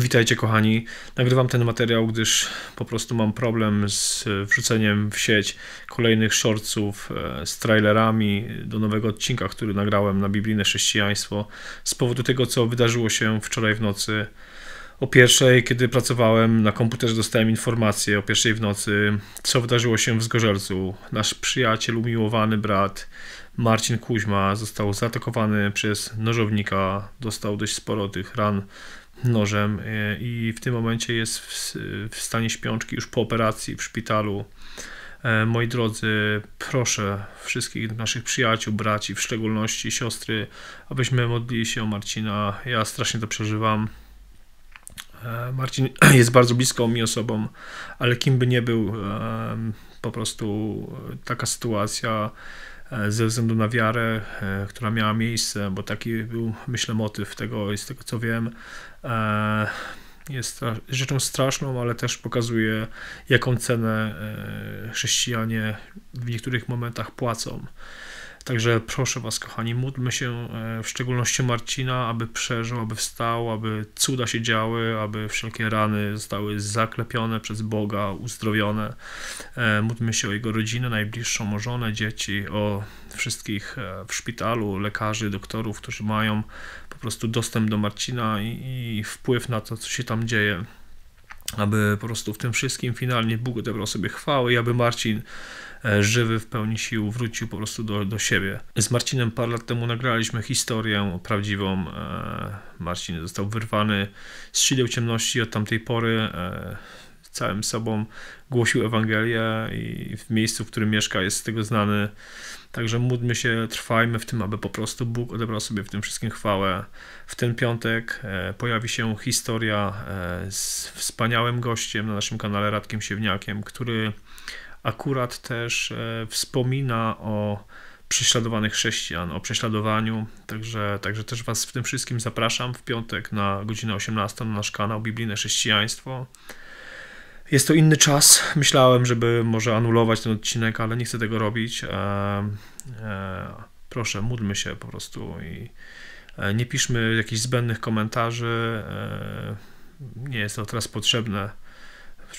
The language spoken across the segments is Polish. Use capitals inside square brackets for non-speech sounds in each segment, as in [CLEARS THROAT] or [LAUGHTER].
Witajcie kochani. Nagrywam ten materiał, gdyż po prostu mam problem z wrzuceniem w sieć kolejnych shortów e, z trailerami do nowego odcinka, który nagrałem na biblijne chrześcijaństwo z powodu tego, co wydarzyło się wczoraj w nocy. O pierwszej, kiedy pracowałem na komputerze, dostałem informację o pierwszej w nocy, co wydarzyło się w Zgorzelcu. Nasz przyjaciel, umiłowany brat Marcin Kuźma został zaatakowany przez nożownika, dostał dość sporo tych ran nożem e, i w tym momencie jest w, w stanie śpiączki już po operacji w szpitalu. E, moi drodzy, proszę wszystkich naszych przyjaciół, braci, w szczególności siostry, abyśmy modlili się o Marcina. Ja strasznie to przeżywam. E, Marcin [CLEARS THROAT] jest bardzo bliską mi osobą, ale kim by nie był, po prostu taka sytuacja E, ze względu na wiarę, e, która miała miejsce, bo taki był, myślę, motyw tego, z tego co wiem, e, jest rzeczą straszną, ale też pokazuje, jaką cenę chrześcijanie w niektórych momentach płacą. Także proszę Was, kochani, módlmy się e, w szczególności Marcina, aby przeżył, aby wstał, aby cuda się działy, aby wszelkie rany zostały zaklepione przez Boga, uzdrowione. E, módlmy się o jego rodzinę najbliższą, o żonę, dzieci, o wszystkich e, w szpitalu, lekarzy, doktorów, którzy mają po prostu dostęp do Marcina i, i wpływ na to, co się tam dzieje aby po prostu w tym wszystkim finalnie Bóg odebrał sobie chwały i aby Marcin E, żywy, w pełni sił, wrócił po prostu do, do siebie. Z Marcinem parę lat temu nagraliśmy historię prawdziwą. E, Marcin został wyrwany z sideł ciemności od tamtej pory e, całym sobą głosił Ewangelię i w miejscu, w którym mieszka, jest z tego znany. Także módlmy się, trwajmy w tym, aby po prostu Bóg odebrał sobie w tym wszystkim chwałę. W ten piątek pojawi się historia z wspaniałym gościem na naszym kanale Radkiem Siewniakiem, który akurat też e, wspomina o prześladowanych chrześcijan, o prześladowaniu. Także, także też Was w tym wszystkim zapraszam w piątek na godzinę 18 na nasz kanał Biblijne Chrześcijaństwo. Jest to inny czas. Myślałem, żeby może anulować ten odcinek, ale nie chcę tego robić. E, e, proszę, módlmy się po prostu i e, nie piszmy jakichś zbędnych komentarzy. E, nie jest to teraz potrzebne.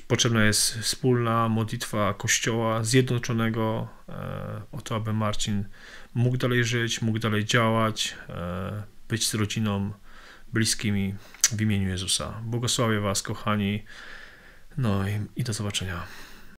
Potrzebna jest wspólna modlitwa Kościoła zjednoczonego e, o to, aby Marcin mógł dalej żyć, mógł dalej działać, e, być z rodziną, bliskimi w imieniu Jezusa. Błogosławię Was, kochani. No i, i do zobaczenia.